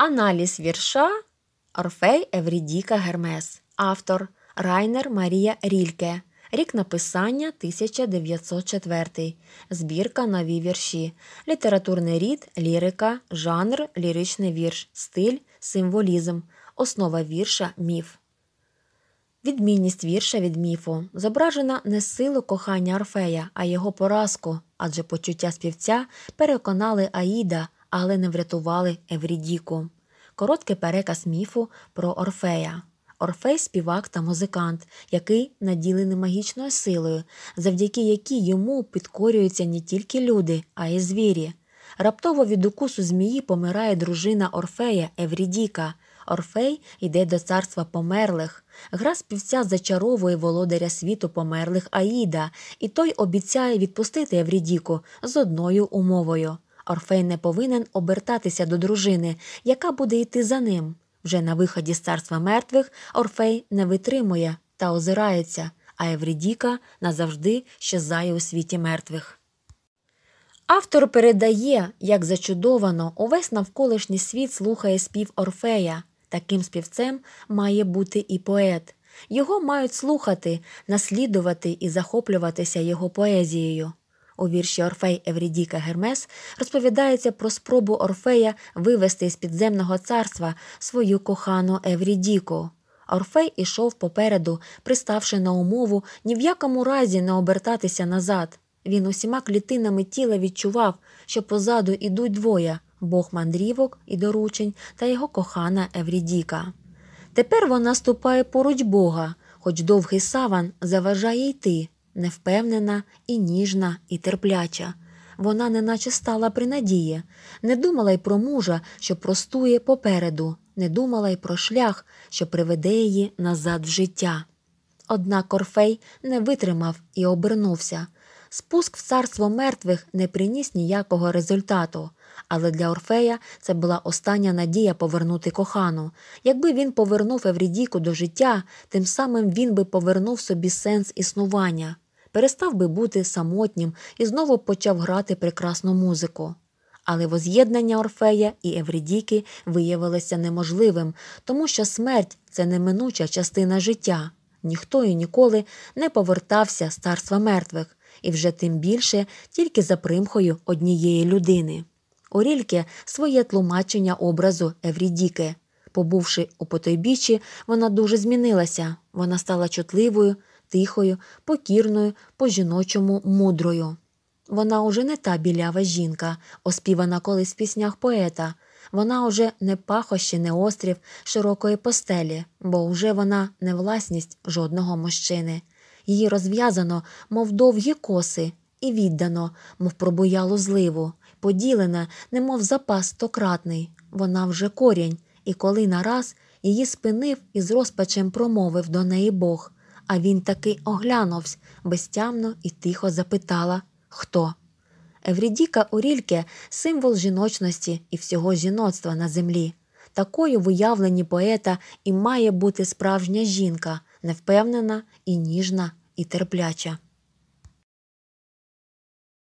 Аналіз вірша Орфей Еврідіка Гермес, автор Райнер Марія Рільке. Рік написання 1904. Збірка Нові вірші. Літературний рід, лірика, жанр, ліричний вірш, стиль, символізм. Основа вірша міф. Відмінність вірша від міфу зображена не силу кохання Орфея, а його поразку, адже почуття співця переконали Аїда але не врятували Еврідіку. Короткий переказ міфу про Орфея. Орфей співак та музикант, який наділений магічною силою, завдяки якій йому підкорюються не тільки люди, а й звірі. Раптово від укусу змії помирає дружина Орфея Еврідіка. Орфей йде до царства померлих. Гра співця зачаровує володаря світу померлих Аїда, і той обіцяє відпустити Еврідіку з одною умовою. Орфей не повинен обертатися до дружини, яка буде йти за ним. Вже на виході з царства мертвих Орфей не витримує та озирається, а Евридіка назавжди щезає у світі мертвих. Автор передає, як зачудовано, увесь навколишній світ слухає спів Орфея. Таким співцем має бути і поет. Його мають слухати, наслідувати і захоплюватися його поезією. У вірші Орфей Еврідіка Гермес розповідається про спробу Орфея вивести з підземного царства свою кохану Еврідіку. Орфей ішов попереду, приставши на умову ні в якому разі не обертатися назад. Він усіма клітинами тіла відчував, що позаду ідуть двоє бог мандрівок і доручень та його кохана Еврідіка. Тепер вона ступає поруч Бога, хоч довгий саван заважає йти невпевнена і ніжна, і терпляча. Вона неначе стала при надії, не думала й про мужа, що простує попереду, не думала й про шлях, що приведе її назад в життя. Однак Корфей не витримав і обернувся. Спуск в царство мертвих не приніс ніякого результату, але для Орфея це була остання надія повернути кохану. Якби він повернув Еврідіку до життя, тим самим він би повернув собі сенс існування перестав би бути самотнім і знову почав грати прекрасну музику. Але воз'єднання Орфея і Еврідіки виявилося неможливим, тому що смерть це неминуча частина життя. Ніхто і ніколи не повертався з царства мертвих, і вже тим більше тільки за примхою однієї людини. У своє тлумачення образу Еврідіки. Побувши у потойбічі, вона дуже змінилася, вона стала чутливою, тихою, покірною, по жіночому мудрою. Вона уже не та білява жінка, оспівана колись в піснях поета. Вона уже не пахощі, не острів широкої постелі, бо вже вона не власність жодного мужчини. Її розв'язано, мов довгі коси, і віддано, мов пробуялу зливу, поділена, немов запас стократний. Вона вже корінь, і коли нараз її спинив і з розпачем промовив до неї Бог а він таки оглянувся, безтямно і тихо запитала хто. Еврідіка Орільке символ жіночності і всього жіноцтва на землі. Такою в уявленні поета і має бути справжня жінка невпевнена, і ніжна, і терпляча.